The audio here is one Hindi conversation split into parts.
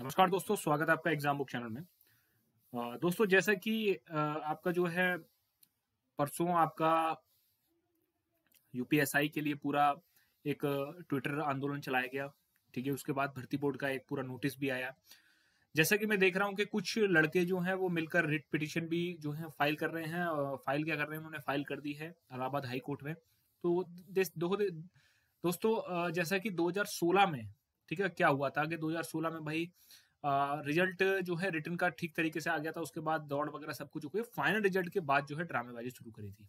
नमस्कार दोस्तों स्वागत है आपका एग्जाम बुक चैनल में दोस्तों जैसा कि आपका जो है परसों आपका यूपीएसआई के लिए पूरा एक ट्विटर आंदोलन चलाया गया ठीक है उसके बाद भर्ती बोर्ड का एक पूरा नोटिस भी आया जैसा कि मैं देख रहा हूं कि कुछ लड़के जो हैं वो मिलकर रिट पिटिशन भी जो है फाइल कर रहे हैं फाइल क्या कर रहे हैं उन्होंने फाइल कर दी है इलाहाबाद हाईकोर्ट में तो दोस्तों जैसा कि 2016 में ठीक है क्या हुआ था कि 2016 में भाई आ, रिजल्ट जो है रिटर्न का ठीक तरीके से आ गया था उसके बाद दौड़ वगैरह सब कुछ हुए फाइनल रिजल्ट के बाद जो है ड्रामेबाजी शुरू करी थी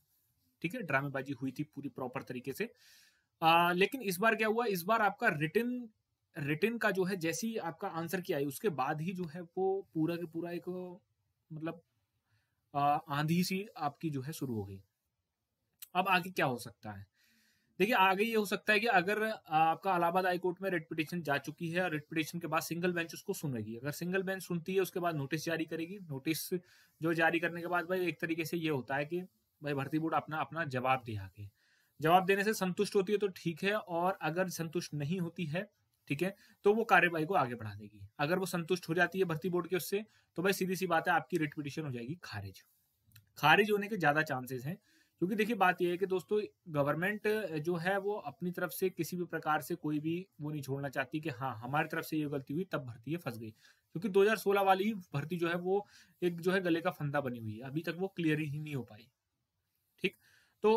ठीक है ड्रामेबाजी हुई थी पूरी प्रॉपर तरीके से आ, लेकिन इस बार क्या हुआ इस बार आपका रिटर्न रिटर्न का जो है जैसी आपका आंसर की आई उसके बाद ही जो है वो पूरा के पूरा एक मतलब आंधी सी आपकी जो है शुरू हो गई अब आगे क्या हो सकता है देखिए आगे ये हो सकता है कि अगर आपका इलाहाबाद हाईकोर्ट में रेट पिटिशन जा चुकी है और रेट पिटिशन के बाद सिंगल बेंच उसको सुनेगी अगर सिंगल बेंच सुनती है उसके बाद नोटिस जारी करेगी नोटिस जो जारी करने के बाद भाई एक तरीके से ये होता है कि भाई भर्ती बोर्ड अपना अपना जवाब दे आगे जवाब देने से संतुष्ट होती है तो ठीक है और अगर संतुष्ट नहीं होती है ठीक है तो वो कार्यवाही को आगे बढ़ा देगी अगर वो संतुष्ट हो जाती है भर्ती बोर्ड के उससे तो भाई सीधी सी बात है आपकी रिट पिटिशन हो जाएगी खारिज खारिज होने के ज्यादा चांसेस हैं क्योंकि देखिए बात यह है कि दोस्तों गवर्नमेंट जो है वो अपनी तरफ से किसी भी प्रकार से कोई भी वो नहीं छोड़ना चाहती कि हाँ हमारी तरफ से ये गलती हुई तब भर्ती ये फंस गई क्योंकि 2016 वाली भर्ती जो है वो एक जो है गले का फंदा बनी हुई है अभी तक वो क्लियर ही नहीं हो पाई ठीक तो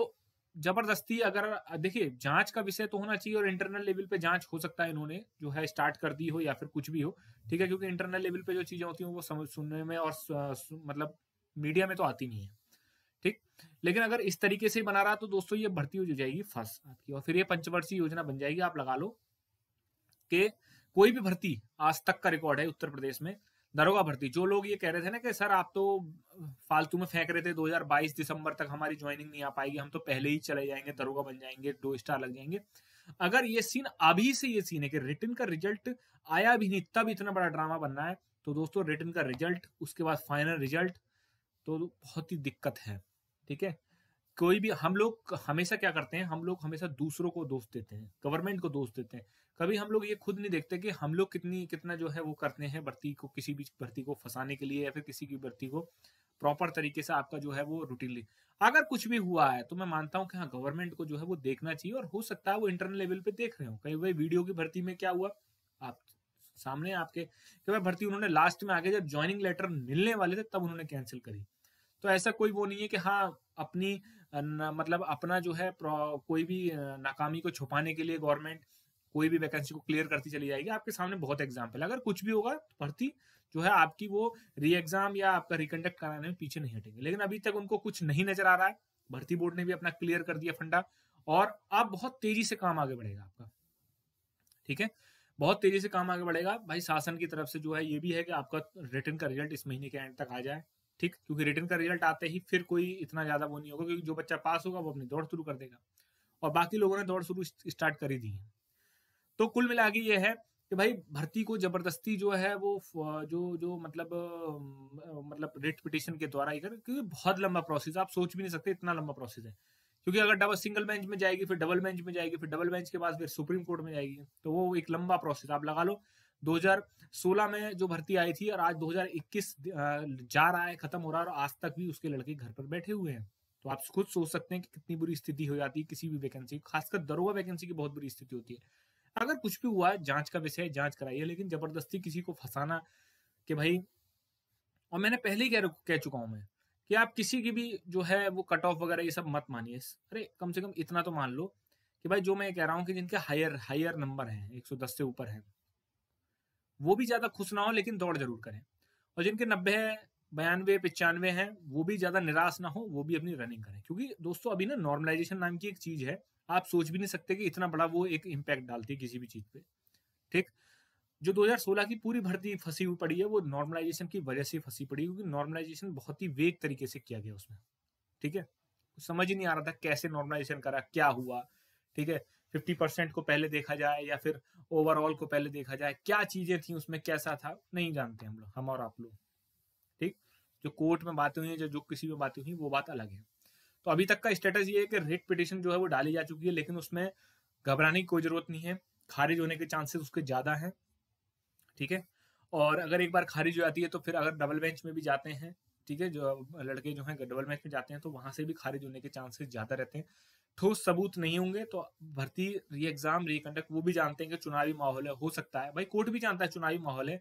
जबरदस्ती अगर देखिए जांच का विषय तो होना चाहिए और इंटरनल लेवल पे जांच हो सकता है इन्होंने जो है स्टार्ट कर दी हो या फिर कुछ भी हो ठीक है क्योंकि इंटरनल लेवल पे जो चीजें होती हैं वो समझ सुनने में और मतलब मीडिया में तो आती नहीं है ठीक लेकिन अगर इस तरीके से बना रहा तो दोस्तों ये भर्ती हो जाएगी फर्स्ट आपकी और फिर ये पंचवर्षीय योजना बन जाएगी आप लगा लो कि कोई भी भर्ती आज तक का रिकॉर्ड है उत्तर प्रदेश में दरोगा भर्ती जो लोग ये कह रहे थे ना कि सर आप तो फालतू में फेंक रहे थे 2022 दिसंबर तक हमारी ज्वाइनिंग नहीं आ पाएगी हम तो पहले ही चले जाएंगे दरोगा बन जाएंगे दो स्टार लग जाएंगे अगर ये सीन अभी से ये सीन है कि रिटर्न का रिजल्ट आया भी नहीं तब इतना बड़ा ड्रामा बनना है तो दोस्तों रिटर्न का रिजल्ट उसके बाद फाइनल रिजल्ट तो बहुत ही दिक्कत है ठीक है कोई भी हम लोग हमेशा क्या करते हैं हम लोग हमेशा दूसरों को दोष देते हैं गवर्नमेंट को दोष देते हैं कभी हम लोग ये खुद नहीं देखते कि हम लोग कितनी कितना जो है वो करते हैं भर्ती को किसी भी भर्ती को फंसाने के लिए या फिर किसी की भर्ती को प्रॉपर तरीके से आपका जो है वो रूटीनली अगर कुछ भी हुआ है तो मैं मानता हूँ कि हाँ गवर्नमेंट को जो है वो देखना चाहिए और हो सकता है वो इंटरनल लेवल पे देख रहे हो कहीं भाई वीडियो की भर्ती में क्या हुआ आप सामने आपके कि भाई भर्ती उन्होंने लास्ट में आगे जब ज्वाइनिंग लेटर मिलने वाले थे तब उन्होंने कैंसिल करी तो ऐसा कोई वो नहीं है कि हाँ अपनी न, मतलब अपना जो है कोई भी नाकामी को छुपाने के लिए गवर्नमेंट कोई भी वैकेंसी को क्लियर करती चली जाएगी आपके सामने बहुत एग्जाम्पल अगर कुछ भी होगा भर्ती जो है आपकी वो री एग्जाम या आपका रिकंडक्ट कराने में पीछे नहीं हटेंगे लेकिन अभी तक उनको कुछ नहीं नजर आ रहा है भर्ती बोर्ड ने भी अपना क्लियर कर दिया फंडा और अब बहुत तेजी से काम आगे बढ़ेगा आपका ठीक है बहुत तेजी से काम आगे बढ़ेगा भाई शासन की तरफ से जो है ये भी है कि आपका रिटर्न का रिजल्ट इस महीने के एंड तक आ जाए ठीक क्योंकि रिटर्न का रिजल्ट आते ही फिर कोई इतना ज्यादा वो नहीं होगा क्योंकि जो बच्चा पास होगा वो अपनी दौड़ शुरू कर देगा और बाकी लोगों ने दौड़ शुरू स्टार्ट कर ही दी है तो कुल मिला के ये है कि भाई भर्ती को जबरदस्ती जो है वो जो जो मतलब मतलब रेट पिटिशन के द्वारा ही कर क्योंकि बहुत लंबा प्रोसेस आप सोच भी नहीं सकते इतना लंबा प्रोसेस है क्योंकि अगर डबल सिंगल बेंच में जाएगी फिर डबल बेंच में जाएगी फिर डबल बेंच के बाद फिर सुप्रीम कोर्ट में जाएगी तो वो एक लंबा प्रोसेस आप लगा लो 2016 में जो भर्ती आई थी और आज 2021 जा रहा है खत्म हो रहा है और आज तक भी उसके लड़के घर पर बैठे हुए हैं तो आप खुद सोच सकते हैं कि कितनी बुरी स्थिति हो जाती है किसी भी वैकेंसी खासकर दरोगा वैकेंसी की बहुत बुरी स्थिति होती है अगर कुछ भी हुआ जांच का विषय जांच कराइए लेकिन जबरदस्ती किसी को फंसाना कि भाई और मैंने पहले ही कह कह चुका हूं मैं कि आप किसी की भी जो है वो कट ऑफ वगैरह ये सब मत मानिए अरे कम से कम इतना तो मान लो कि भाई जो मैं कह रहा हूँ कि जिनके हायर हायर नंबर हैं 110 से ऊपर हैं वो भी ज्यादा खुश ना हो लेकिन दौड़ जरूर करें और जिनके नब्बे बयानवे पिचानवे हैं वो भी ज्यादा निराश ना हो वो भी अपनी रनिंग करें क्योंकि दोस्तों अभी ना नॉर्मलाइजेशन नाम की एक चीज है आप सोच भी नहीं सकते कि इतना बड़ा वो एक इम्पैक्ट डालती है किसी भी चीज पे ठीक जो 2016 की पूरी भर्ती फंसी हुई पड़ी है वो नॉर्मलाइजेशन की वजह से फंसी पड़ी क्योंकि नॉर्मलाइजेशन बहुत ही वेग तरीके से किया गया उसमें ठीक है समझ ही नहीं आ रहा था कैसे नॉर्मलाइजेशन करा क्या हुआ ठीक है फिफ्टी परसेंट को पहले देखा जाए या फिर ओवरऑल को पहले देखा जाए क्या चीजें थी उसमें कैसा था नहीं जानते हम लोग हम और आप लोग ठीक जो कोर्ट में बातें हुई जो जो किसी में बातें हुई वो बात अलग है तो अभी तक का स्टेटस ये है कि रेट पिटिशन जो है वो डाली जा चुकी है लेकिन उसमें घबराने की कोई जरूरत नहीं है खारिज होने के चांसेस उसके ज्यादा हैं ठीक है और अगर एक बार खारिज हो जाती है तो फिर अगर डबल बेंच में भी जाते हैं ठीक है जो लड़के जो हैं डबल बेंच में जाते हैं तो वहां से भी खारिज होने के चांसेस ज्यादा रहते हैं ठोस सबूत नहीं होंगे तो भर्ती री एग्जाम रिकंडक्ट वो भी जानते हैं कि चुनावी माहौल है हो सकता है भाई कोर्ट भी जानता है चुनावी माहौल है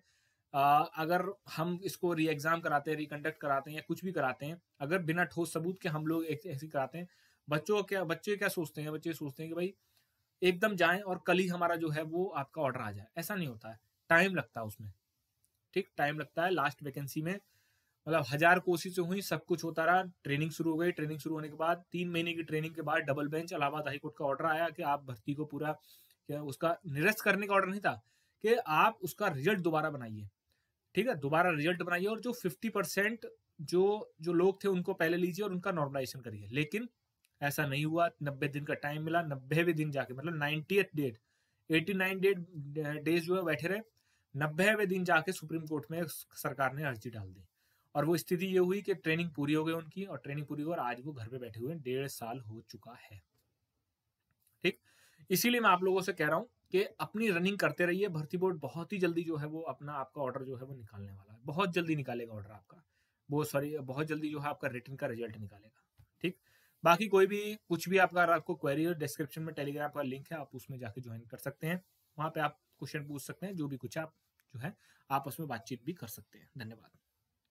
आ, अगर हम इसको री एग्जाम कराते हैं रिकंडक्ट कराते हैं या कुछ भी कराते हैं अगर बिना ठोस सबूत के हम लोग ऐसे कराते हैं बच्चों क्या बच्चे क्या सोचते हैं बच्चे सोचते हैं कि भाई एकदम जाए और कल ही हमारा जो है वो आपका ऑर्डर आ जाए ऐसा नहीं होता है टाइम लगता है उसमें ठीक टाइम लगता है लास्ट वैकेंसी में मतलब हजार कोशिशें हुई सब कुछ होता रहा ट्रेनिंग शुरू हो गई ट्रेनिंग शुरू होने के बाद तीन महीने की ट्रेनिंग के बाद डबल बेंच इलाहाबाद हाईकोर्ट का ऑर्डर आया कि आप भर्ती को पूरा क्या उसका निरस्त करने का ऑर्डर नहीं था कि आप उसका रिजल्ट दोबारा बनाइए ठीक है दोबारा रिजल्ट बनाइए और जो फिफ्टी परसेंट जो जो लोग थे उनको पहले लीजिए और उनका नॉर्मलाइजेशन करिए लेकिन ऐसा नहीं हुआ नब्बे दिन का टाइम मिला नब्बेवें दिन जाके मतलब ninety date eighty nine date days जो है बैठे रहे नब्बेवें दिन जाके सुप्रीम कोर्ट में सरकार ने अर्जी डाल दी और वो स्थिति ये हुई कि ट्रेनिंग पूरी हो गई उनकी और ट्रेनिंग पूरी हुई और आज वो घर पे बैठे हुए हैं डेढ़ साल हो चुका है ठीक इसीलिए मैं आप लोगों से कह रहा हूँ कि अपनी रनिंग करते रहिए भर्ती बोर्ड बहुत ही जल्दी जो है वो अपना आपका ऑर्डर जो है वो निकालने वाला है बहुत जल्दी निकालेगा ऑर्डर आपका वो सॉरी बहुत जल्दी जो है आपका रिटर्न का रिजल्ट निकालेगा ठीक बाकी कोई भी कुछ भी आपका आपको क्वेरी डिस्क्रिप्शन में टेलीग्राम का लिंक है आप उसमें जाके ज्वाइन कर सकते हैं वहाँ पे आप क्वेश्चन पूछ सकते हैं जो भी कुछ आप जो है आप उसमें बातचीत भी कर सकते हैं धन्यवाद